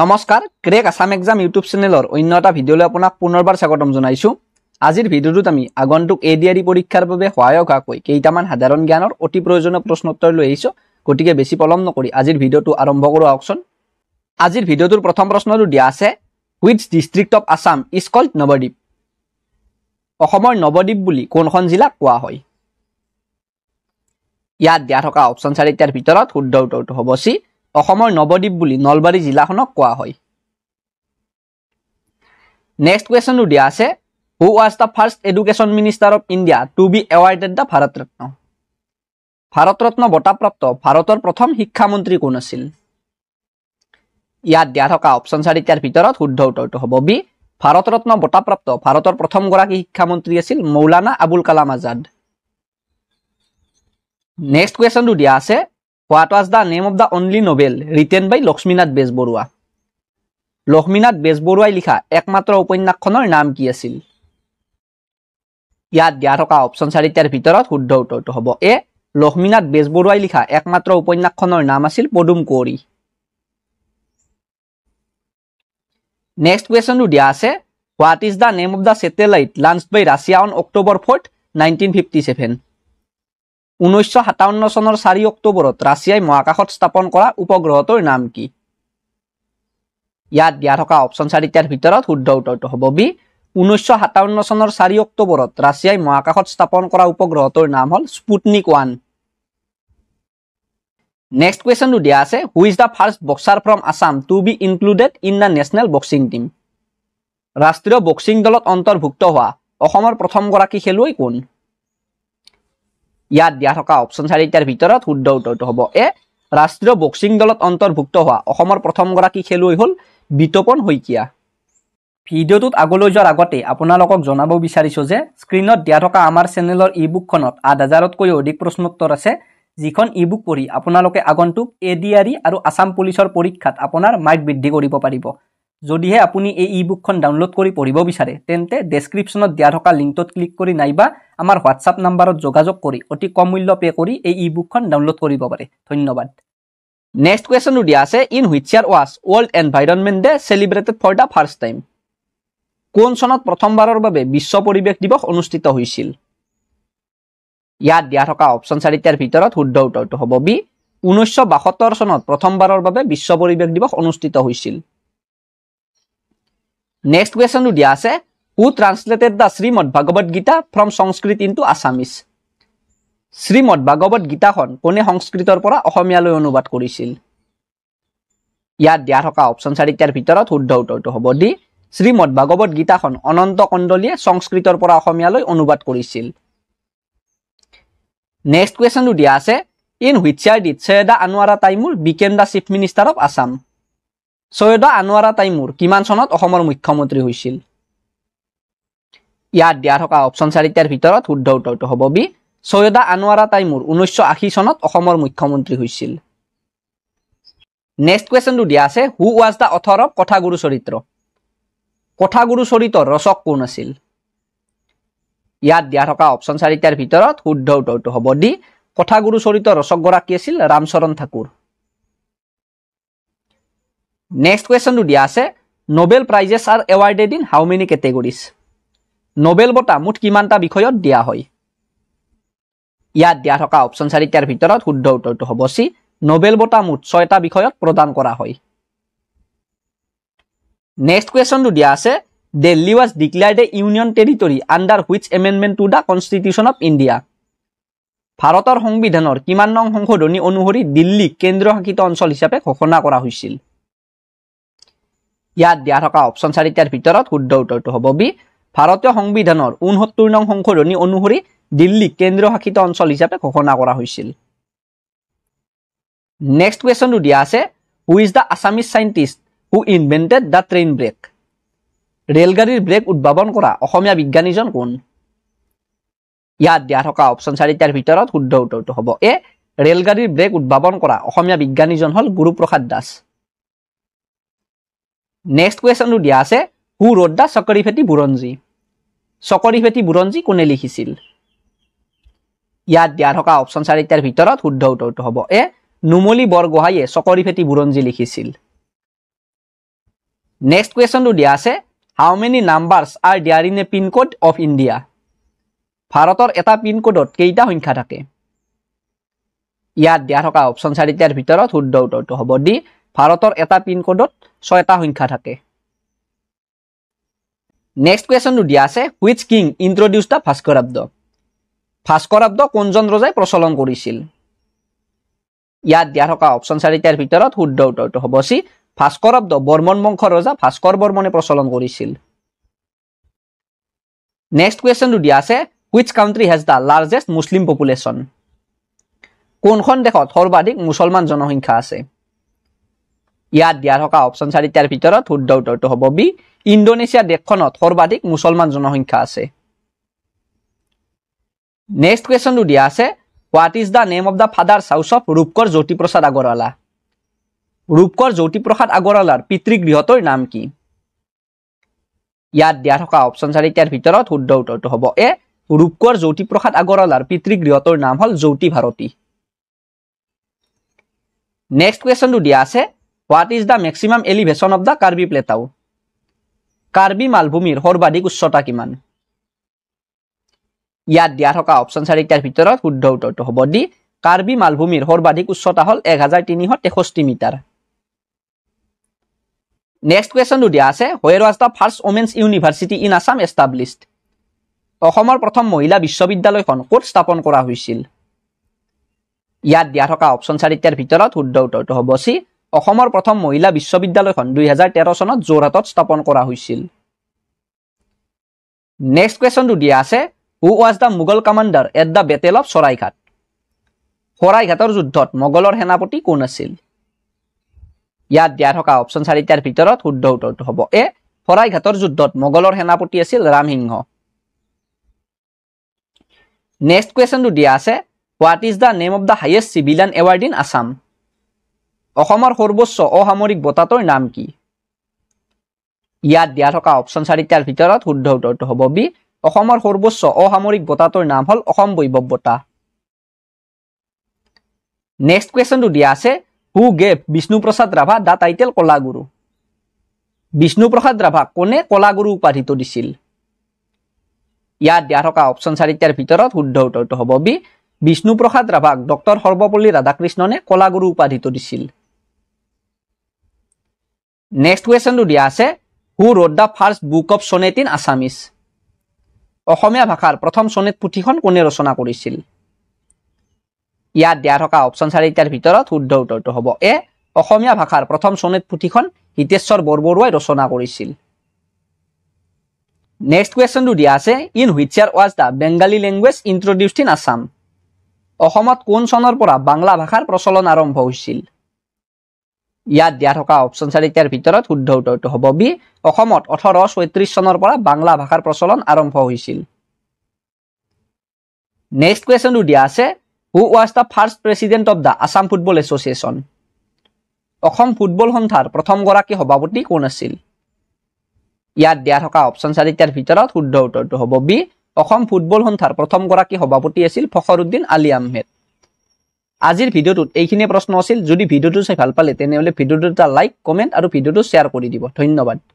নমস্কাৰ crack Assam exam YouTube চেনেলৰ অন্য এটা ভিডিঅ'লৈ আপোনাক পুনৰবাৰ স্বাগতম জনাইছোঁ আজিৰ ভিডিঅ'টোত আমি আগন্তুক এ ডি আৰ ই পৰীক্ষাৰ বাবে সহায়ক হোৱাকৈ কেইটামান সাধাৰণ জ্ঞানৰ অতি প্ৰয়োজনীয় প্ৰশ্নোত্তৰ লৈ আহিছোঁ গতিকে বেছি পলম নকৰি আজিৰ ভিডিঅ'টো আৰম্ভ কৰোঁ আহকচোন আজিৰ ভিডিঅ'টোৰ প্ৰথম প্ৰশ্নটো দিয়া আছে which district of Assam is called Nabadwip অসমৰ নৱদ্বীপ বুলি কোনখন জিলাক কোৱা হয় ইয়াত দিয়া থকা অপশ্যন চাৰিটাৰ ভিতৰত শুদ্ধ উত্তৰটো হ'ব চি অসমৰ নৱদ্বীপ বুলি নলবাৰী জিলাখনক কোৱা হয় নেক্সট কুৱেশ্যনটো দিয়া আছে who was the first education minister of India to be awarded the Bharat Ratna Bharat Ratna বঁটাপ্ৰাপ্ত ভাৰতৰ প্ৰথম শিক্ষামন্ত্ৰী কোন আছিল ইয়াত দিয়া থকা অপশ্যন চাৰিটাৰ ভিতৰত শুদ্ধ উত্তৰটো হ'ব বি ভাৰত ৰত্ন বঁটাপ্ৰাপ্ত ভাৰতৰ প্ৰথমগৰাকী শিক্ষামন্ত্ৰী আছিল মৌলানা আবুল কালাম আজাদ নেক্সট কুৱেশ্যনটো দিয়া আছে what was the name of the only novel written by Lakshminath Bezbaroa Lakshminath বেজবৰুৱাই লিখা একমাত্ৰ উপন্যাসখনৰ নাম কি আছিল ইয়াত দিয়া থকা অপশ্যন চাৰিটাৰ ভিতৰত শুদ্ধ উত্তৰটো হ'ব এ লক্ষ্মীনাথ বেজবৰুৱাই লিখা একমাত্ৰ উপন্যাসখনৰ নাম আছিল পদুম কুঁৱৰী নেক্সট কুৱেশ্যনটো দিয়া আছে what is the name of the satellite launch by Russia on October fourth nineteen fifty seven ঊনৈছশ সাতাৱন্ন চনৰ চাৰি অক্টোবৰত ৰাছিয়াই মহাকাশত স্থাপন কৰা উপগ্ৰহটোৰ নাম কি ইয়াত দিয়া থকা অপশ্যন চাৰিটাৰ ভিতৰত শুদ্ধ উত্তৰটো হ'ব বি ঊনৈছশ সাতাৱন্ন চনৰ চাৰি অক্টোবৰত ৰাছিয়াই মহাকাশত স্থাপন কৰা উপগ্ৰহটোৰ নাম হ'ল স্পুটনিক ওৱান নেক্সট কুৱেশ্যনটো দিয়া আছে is the first boxer from Assam to be included in the national boxing team ৰাষ্ট্ৰীয় বক্সিং দলত অন্তৰ্ভুক্ত হোৱা অসমৰ প্ৰথমগৰাকী খেলুৱৈ কোন ইয়াত দিয়া থকা অপশ্যন চাৰিটাৰ ভিতৰত শুদ্ধ উত্তৰটো হ'ব এ ৰাষ্ট্ৰীয় বক্সিং দলত অন্তৰ্ভুক্ত হোৱা অসমৰ প্ৰথমগৰাকী খেলুৱৈ হ'ল বিতপন শইকীয়া ভিডিঅ'টোত আগলৈ যোৱাৰ আগতে আপোনালোকক জনাব বিচাৰিছো যে স্ক্ৰীণত দিয়া থকা আমাৰ চেনেলৰ ই বুকখনত আঠ হাজাৰতকৈ অধিক প্ৰশ্নোত্তৰ আছে যিখন ই বুক পঢ়ি আপোনালোকে আগন্তুক এ ডি আৰ ই আৰু আছাম পুলিচৰ পৰীক্ষাত আপোনাৰ মাৰ্ক বৃদ্ধি কৰিব পাৰিব যদিহে আপুনি এই ই বুকখন ডাউনলোড কৰি পঢ়িব বিচাৰে তেন্তে ডেছক্ৰিপশ্যনত দিয়া থকা লিংকটোত ক্লিক কৰি নাইবা আমাৰ হোৱাটছআপ নাম্বাৰত যোগাযোগ কৰি অতি কম মূল্য পে' কৰি এই ই বুকখন ডাউনলোড কৰিব পাৰে ধন্যবাদ নেক্সট কুৱেশ্যনটো দিয়া আছে in which year was world environment day celebrated for the first time কোন চনত প্ৰথমবাৰৰ বাবে বিশ্ব পৰিৱেশ দিৱস অনুষ্ঠিত হৈছিল ইয়াত দিয়া থকা অপশ্যন চাৰিটাৰ ভিতৰত শুদ্ধ উত্তৰটো হ'ব বি ঊনৈছশ বাসত্তৰ চনত প্ৰথমবাৰৰ বাবে বিশ্ব পৰিৱেশ দিৱস অনুষ্ঠিত হৈছিল নেক্সট কুৱেশ্যনটো দিয়া আছে who translated the Shrimad Bhagavad Gita from Sanskrit into Assamese Shrimad Bhagavad গীতাখন কোনে সংস্কৃতৰ পৰা অসমীয়ালৈ অনুবাদ কৰিছিল ইয়াত দিয়া থকা অপশ্যন চাৰিটাৰ ভিতৰত শুদ্ধ উত্তৰটো হ'ব দি শ্ৰীমদ ভাগৱত গীতাখন অনন্ত কণ্ডলীয়ে সংস্কৃতৰ পৰা অসমীয়ালৈ অনুবাদ কৰিছিল নেক্সট কুৱেশ্যনটো দিয়া আছে ইন হুইট চাৰ did Syeda Anowara Taimur became the chief minister of Assam Syeda Anowara Taimur কিমান চনত অসমৰ মুখ্যমন্ত্ৰী হৈছিল ইয়াত দিয়া থকা অপশ্যন চাৰিটাৰ ভিতৰত শুদ্ধ উত্তৰটো হ'ব বি চৈয়দা আনোৱাৰা তাইমুৰ ঊনৈছশ আশী চনত অসমৰ মুখ্যমন্ত্ৰী হৈছিল নেক্সট কুৱেশ্যনটো দিয়া আছে who was the author of Kathaguru Charitra Kathaguru চৰিত্ৰৰ ৰচক কোন আছিল ইয়াত দিয়া থকা অপশ্যন চাৰিটাৰ ভিতৰত শুদ্ধ উত্তৰটো হ'ব দি কথাগুৰু চৰিত্ৰ ৰচকগৰাকী আছিল ৰামচৰণ ঠাকুৰ নেক্সট কুৱেশ্যনটো দিয়া আছে Nobel prizes are awarded in how many categories Nobel বঁটা মুঠ কিমানটা বিষয়ত দিয়া হয় ইয়াত দিয়া থকা অপশ্যন চাৰিটাৰ ভিতৰত শুদ্ধ উত্তৰটো হ'ব চি নবেল বঁটা মুঠ ছয়টা বিষয়ত প্ৰদান কৰা হয় নেক্সট কুৱেশ্যনটো দিয়া আছে Delhi was declared a union territory under which amendment to the constitution of India ভাৰতৰ সংবিধানৰ কিমান নং সংশোধনী অনুসৰি দিল্লীক কেন্দ্ৰীয় শাসিত অঞ্চল হিচাপে ঘোষণা কৰা হৈছিল ইয়াত দিয়া থকা অপশ্যন চাৰিটাৰ ভিতৰত শুদ্ধ উত্তৰটো হ'ব বি ভাৰতীয় সংবিধানৰ ঊনসত্তৰ নং সংশোধনী অনুসৰি দিল্লীক কেন্দ্ৰীয় শাসিত অঞ্চল হিচাপে ঘোষণা কৰা হৈছিল নেক্সট কুৱেশ্যনটো দিয়া আছে who is the Assamese scientist who invented the train brake ৰেলগাড়ীৰ ব্ৰেক উদ্ভাৱন কৰা অসমীয়া বিজ্ঞানীজন কোন ইয়াত দিয়া থকা অপশ্যন চাৰিটাৰ ভিতৰত শুদ্ধ উত্তৰটো হ'ব এ ৰেলগাড়ীৰ ব্ৰেক উদ্ভাৱন কৰা অসমীয়া বিজ্ঞানীজন হ'ল গুৰুপ্ৰসাদ দাস নেক্সট কুৱেশ্যনটো দিয়া আছে হু ৰ'ড দ্য চকৰিফেটি বুৰঞ্জী চকৰিফেটি বুৰঞ্জী কোনে লিখিছিল ইয়াত দিয়া থকা অপশ্যন চাৰিটাৰ ভিতৰত শুদ্ধ উত্তৰটো হ'ব এ নুমলী বৰগোহাঁয়ে চকৰিফেটি বুৰঞ্জী লিখিছিল নেক্সট কুৱেশ্যনটো দিয়া আছে how many numbers are there in a pin code of India ভাৰতৰ এটা পিনক'ডত কেইটা সংখ্যা থাকে ইয়াত দিয়া থকা অপশ্যন চাৰিটাৰ ভিতৰত শুদ্ধ উত্তৰটো হ'ব ডি ভাৰতৰ এটা পিনক'ডত ছয়টা সংখ্যা থাকে নেক্সট কুৱেশ্যনটো দিয়া আছে which king introduced the Bhaskarabda Bhaskarabda কোনজন ৰজাই প্ৰচলন কৰিছিল ইয়াত দিয়া থকা অপশ্যন চাৰিটাৰ ভিতৰত শুদ্ধ উত্তৰটো হ'ব চি ভাস্কৰাব্দ বৰ্মন বংশৰ ৰজা ভাস্কৰ বৰ্মনে প্ৰচলন কৰিছিল নেক্সট কুৱেশ্যনটো দিয়া আছে which country has the largest Muslim population কোনখন দেশত সৰ্বাধিক মুছলমান জনসংখ্যা আছে ইয়াত দিয়া থকা অপশ্যন চাৰিটাৰ ভিতৰত শুদ্ধ উত্তৰটো হ'ব বি ইণ্ডোনেছিয়া দেশখনত সৰ্বাধিক মুছলমান জনসংখ্যা আছে নেক্সট কুৱেশ্যনটো দিয়া আছে what is the name of the father house of Rupkonwar Jyotiprasad Agarwala Rupkonwar Jyotiprasad আগৰৱালাৰ পিতৃ গৃহটোৰ নাম কি ইয়াত দিয়া থকা অপশ্যন চাৰিটাৰ ভিতৰত শুদ্ধ উত্তৰটো হ'ব এ ৰূপকৰ জ্যোতিপ্ৰসাদ আগৰৱালাৰ পিতৃ গৃহটোৰ নাম হ'ল জ্যোতি ভাৰতী নেক্সট কুৱেশ্যনটো দিয়া আছে what is the maximum elevation of the Karbi plateau Karbi মালভূমিৰ সৰ্বাধিক উচ্চতা কিমান ইয়াত দিয়া থকা অপশ্যন চাৰিটাৰ ভিতৰত শুদ্ধ উত্তৰটো হ'ব দি কাৰ্বি মালভূমিৰ সৰ্বাধিক উচ্চতা হ'ল এক হাজাৰ তিনিশ তেষষ্ঠি মিটাৰ নেক্সট কুৱেশ্যনটো দিয়া আছে where was the first women's university in Assam established অসমৰ প্ৰথম মহিলা বিশ্ববিদ্যালয়খন ক'ত স্থাপন কৰা হৈছিল ইয়াত দিয়া থকা অপশ্যন চাৰিটাৰ ভিতৰত শুদ্ধ উত্তৰটো হ'ব চি অসমৰ প্ৰথম মহিলা বিশ্ববিদ্যালয়খন দুই হাজাৰ তেৰ চনত যোৰহাটত স্থাপন কৰা হৈছিল নেক্সট কুৱেশ্যনটো দিয়া আছে who was the Mughal commander at the battle of Saraighat শৰাইঘাটৰ যুদ্ধত মোগলৰ সেনাপতি কোন আছিল ইয়াত দিয়া থকা অপশ্যন চাৰিটাৰ ভিতৰত শুদ্ধ উত্তৰটো হ'ব এ শৰাইঘাটৰ যুদ্ধত মোগলৰ সেনাপতি আছিল ৰামসিংহ নেক্সট কুৱেশ্যনটো দিয়া আছে what is the name of the highest civilian award in Assam অসমৰ সৰ্বোচ্চ অসামৰিক বঁটাটোৰ নাম কি ইয়াত দিয়া থকা অপশ্যন চাৰিটাৰ ভিতৰত শুদ্ধ উত্তৰটো হ'ব বি অসমৰ সৰ্বোচ্চ অসামৰিক বঁটাটোৰ নাম হ'ল অসম বৈভৱ বঁটা নেক্সট কুৱেশ্যনটো দিয়া আছে who gave Bishnuprasad Rabha the title Kalaguru Bishnuprasad ৰাভাক কোনে কলাগুৰু উপাধিটো দিছিল ইয়াত দিয়া থকা অপশ্যন চাৰিটাৰ ভিতৰত শুদ্ধ উত্তৰটো হ'ব বি বিষ্ণুপ্ৰসাদ ৰাভাক ডক্টৰ সৰ্বপল্লী ৰাধাকৃষ্ণনে কলাগুৰু উপাধিটো দিছিল নেক্সট কুৱেশ্যনটো দিয়া আছে who wrote the first book of sonnet in Assamese Asomiya ভাষাৰ প্ৰথম চনেট পুথিখন কোনে ৰচনা কৰিছিল ইয়াত দিয়া থকা অপশ্যন চাৰিটাৰ ভিতৰত শুদ্ধ উত্তৰটো হ'ব এ অসমীয়া ভাষাৰ প্ৰথম চনেট পুথিখন হিতেশ্বৰ বৰবৰুৱাই ৰচনা কৰিছিল নেক্সট কুৱেশ্যনটো দিয়া আছে in which year was the Bengali language introduced in Assam অসমত কোন চনৰ পৰা বাংলা ভাষাৰ প্ৰচলন আৰম্ভ হৈছিল ইয়াত দিয়া থকা অপশ্যন চাৰিটাৰ ভিতৰত শুদ্ধ উত্তৰটো হ'ব বি অসমত ওঠৰ ছয়ত্ৰিছ চনৰ পৰা বাংলা ভাষাৰ প্ৰচলন আৰম্ভ হৈছিল নেক্সট কুৱেশ্যনটো দিয়া আছে who was the first president of the Assam football association Assam football সন্থাৰ প্ৰথমগৰাকী সভাপতি কোন আছিল ইয়াত দিয়া থকা অপশ্যন চাৰিটাৰ ভিতৰত শুদ্ধ উত্তৰটো হ'ব বি অসম ফুটবল সন্থাৰ প্ৰথমগৰাকী সভাপতি আছিল ফখৰুদ্দিন আলী আহমেদ আজিৰ ভিডিঅটোত এইখিনিয়ে প্ৰশ্ন আছিল যদি ভিডিঅ'টো চাই ভাল পালে তেনেহ'লে ভিডিঅ'টো এটা লাইক কমেণ্ট আৰু ভিডিঅ'টো শ্বেয়াৰ কৰি দিব ধন্যবাদ